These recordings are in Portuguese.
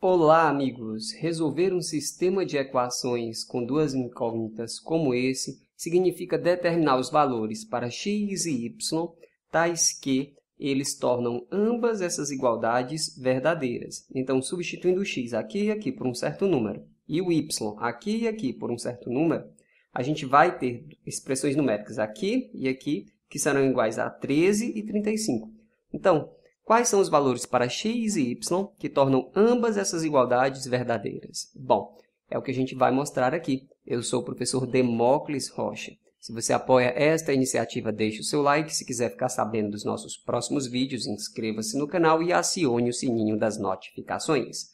Olá, amigos! Resolver um sistema de equações com duas incógnitas como esse significa determinar os valores para x e y, tais que eles tornam ambas essas igualdades verdadeiras. Então, substituindo o x aqui e aqui por um certo número, e o y aqui e aqui por um certo número, a gente vai ter expressões numéricas aqui e aqui que serão iguais a 13 e 35. Então, Quais são os valores para x e y que tornam ambas essas igualdades verdadeiras? Bom, é o que a gente vai mostrar aqui. Eu sou o professor Demócles Rocha. Se você apoia esta iniciativa, deixe o seu like. Se quiser ficar sabendo dos nossos próximos vídeos, inscreva-se no canal e acione o sininho das notificações.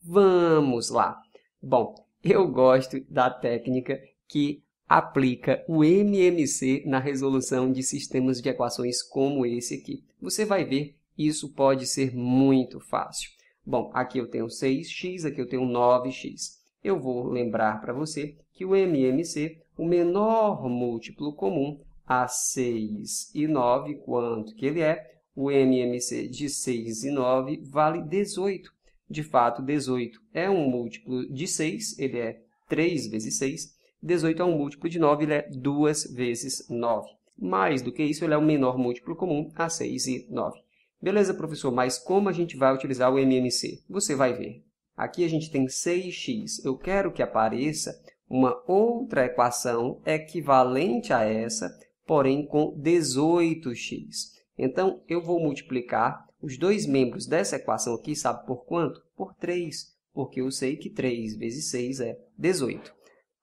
Vamos lá! Bom, eu gosto da técnica que aplica o MMC na resolução de sistemas de equações como esse aqui. Você vai ver isso pode ser muito fácil. Bom, aqui eu tenho 6x, aqui eu tenho 9x. Eu vou lembrar para você que o MMC, o menor múltiplo comum a 6 e 9, quanto que ele é, o MMC de 6 e 9 vale 18. De fato, 18 é um múltiplo de 6, ele é 3 vezes 6. 18 é um múltiplo de 9, ele é 2 vezes 9. Mais do que isso, ele é o menor múltiplo comum a 6 e 9. Beleza, professor, mas como a gente vai utilizar o MMC? Você vai ver. Aqui a gente tem 6x. Eu quero que apareça uma outra equação equivalente a essa, porém com 18x. Então, eu vou multiplicar os dois membros dessa equação aqui, sabe por quanto? Por 3, porque eu sei que 3 vezes 6 é 18.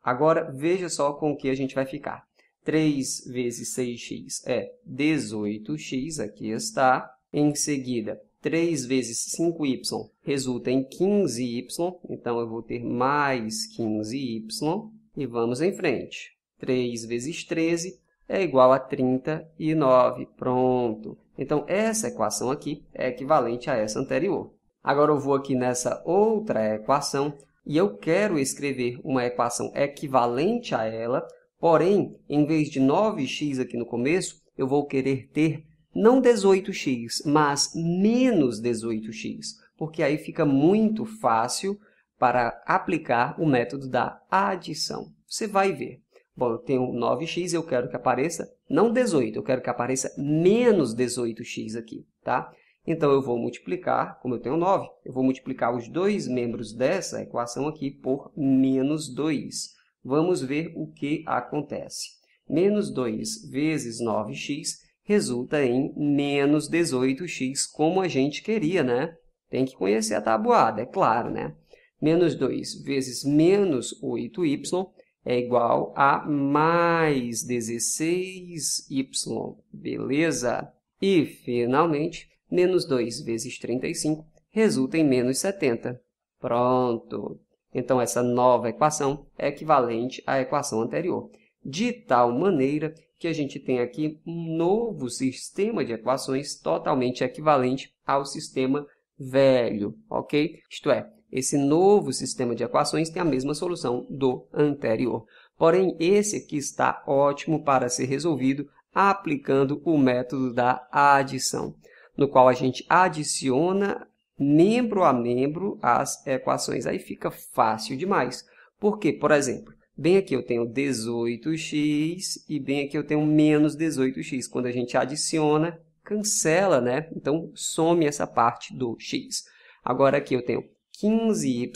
Agora, veja só com o que a gente vai ficar. 3 vezes 6x é 18x, aqui está. Em seguida, 3 vezes 5y resulta em 15y, então eu vou ter mais 15y, e vamos em frente. 3 vezes 13 é igual a 39, pronto. Então, essa equação aqui é equivalente a essa anterior. Agora, eu vou aqui nessa outra equação e eu quero escrever uma equação equivalente a ela, porém, em vez de 9x aqui no começo, eu vou querer ter não 18x, mas menos 18x, porque aí fica muito fácil para aplicar o método da adição. Você vai ver. Bom, eu tenho 9x, eu quero que apareça, não 18, eu quero que apareça menos 18x aqui, tá? Então, eu vou multiplicar, como eu tenho 9, eu vou multiplicar os dois membros dessa equação aqui por menos 2. Vamos ver o que acontece. Menos 2 vezes 9x resulta em menos 18x, como a gente queria, né? Tem que conhecer a tabuada, é claro, né? Menos 2 vezes menos 8y é igual a mais 16y, beleza? E, finalmente, menos 2 vezes 35 resulta em menos 70. Pronto! Então, essa nova equação é equivalente à equação anterior, de tal maneira que a gente tem aqui um novo sistema de equações totalmente equivalente ao sistema velho, ok? Isto é, esse novo sistema de equações tem a mesma solução do anterior. Porém, esse aqui está ótimo para ser resolvido aplicando o método da adição, no qual a gente adiciona membro a membro as equações. Aí fica fácil demais. Porque, por exemplo, Bem aqui eu tenho 18x e bem aqui eu tenho menos 18x. Quando a gente adiciona, cancela, né? Então, some essa parte do x. Agora aqui eu tenho 15y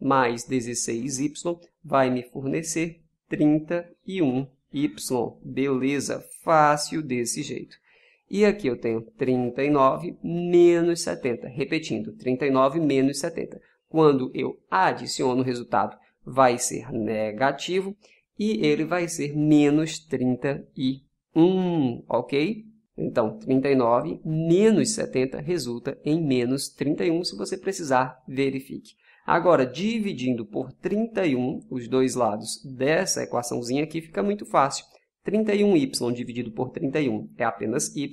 mais 16y vai me fornecer 31y. Beleza, fácil desse jeito. E aqui eu tenho 39 menos 70. Repetindo, 39 menos 70. Quando eu adiciono o resultado vai ser negativo e ele vai ser menos 31, ok? Então, 39 menos 70 resulta em menos 31. Se você precisar, verifique. Agora, dividindo por 31 os dois lados dessa equaçãozinha aqui, fica muito fácil. 31y dividido por 31 é apenas y,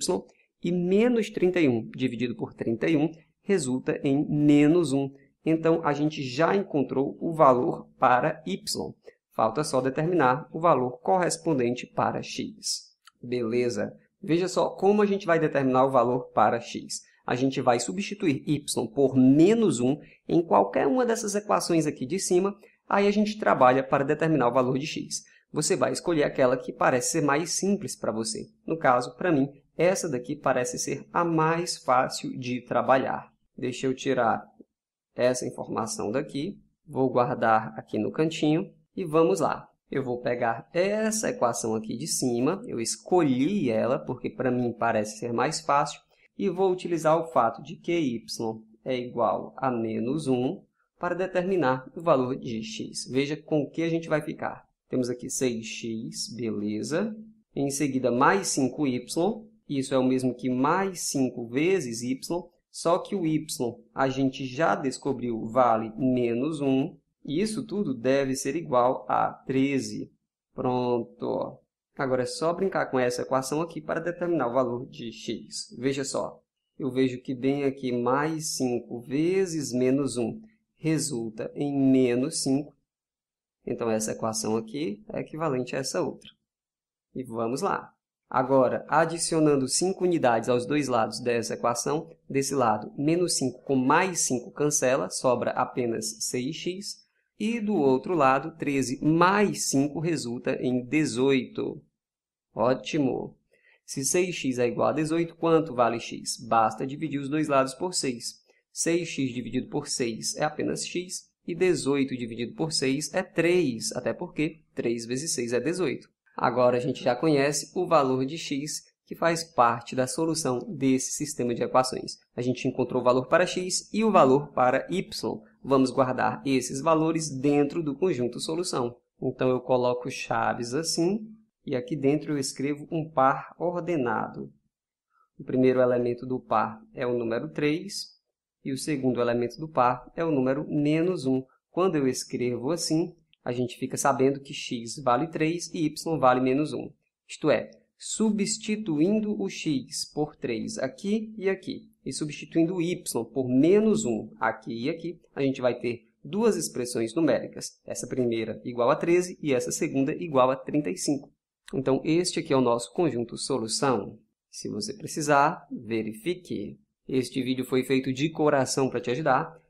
e menos 31 dividido por 31 resulta em menos 1. Então, a gente já encontrou o valor para y. Falta só determinar o valor correspondente para x. Beleza? Veja só como a gente vai determinar o valor para x. A gente vai substituir y por menos 1 em qualquer uma dessas equações aqui de cima, aí a gente trabalha para determinar o valor de x. Você vai escolher aquela que parece ser mais simples para você. No caso, para mim, essa daqui parece ser a mais fácil de trabalhar. Deixa eu tirar essa informação daqui, vou guardar aqui no cantinho e vamos lá. Eu vou pegar essa equação aqui de cima, eu escolhi ela porque para mim parece ser mais fácil, e vou utilizar o fato de que y é igual a menos 1 para determinar o valor de x. Veja com que a gente vai ficar. Temos aqui 6x, beleza. Em seguida, mais 5y, isso é o mesmo que mais 5 vezes y, só que o y a gente já descobriu vale menos 1. E isso tudo deve ser igual a 13. Pronto. Agora é só brincar com essa equação aqui para determinar o valor de x. Veja só, eu vejo que bem aqui mais 5 vezes menos 1 resulta em menos 5. Então, essa equação aqui é equivalente a essa outra. E vamos lá. Agora, adicionando 5 unidades aos dois lados dessa equação, desse lado, menos 5 com mais 5 cancela, sobra apenas 6x, e do outro lado, 13 mais 5 resulta em 18. Ótimo! Se 6x é igual a 18, quanto vale x? Basta dividir os dois lados por 6. 6x dividido por 6 é apenas x, e 18 dividido por 6 é 3, até porque 3 vezes 6 é 18. Agora a gente já conhece o valor de x que faz parte da solução desse sistema de equações. A gente encontrou o valor para x e o valor para y. Vamos guardar esses valores dentro do conjunto solução. Então, eu coloco chaves assim, e aqui dentro eu escrevo um par ordenado. O primeiro elemento do par é o número 3, e o segundo elemento do par é o número menos 1. Quando eu escrevo assim, a gente fica sabendo que x vale 3 e y vale menos 1. Isto é, substituindo o x por 3 aqui e aqui, e substituindo o y por menos 1 aqui e aqui, a gente vai ter duas expressões numéricas, essa primeira igual a 13 e essa segunda igual a 35. Então, este aqui é o nosso conjunto solução. Se você precisar, verifique. Este vídeo foi feito de coração para te ajudar.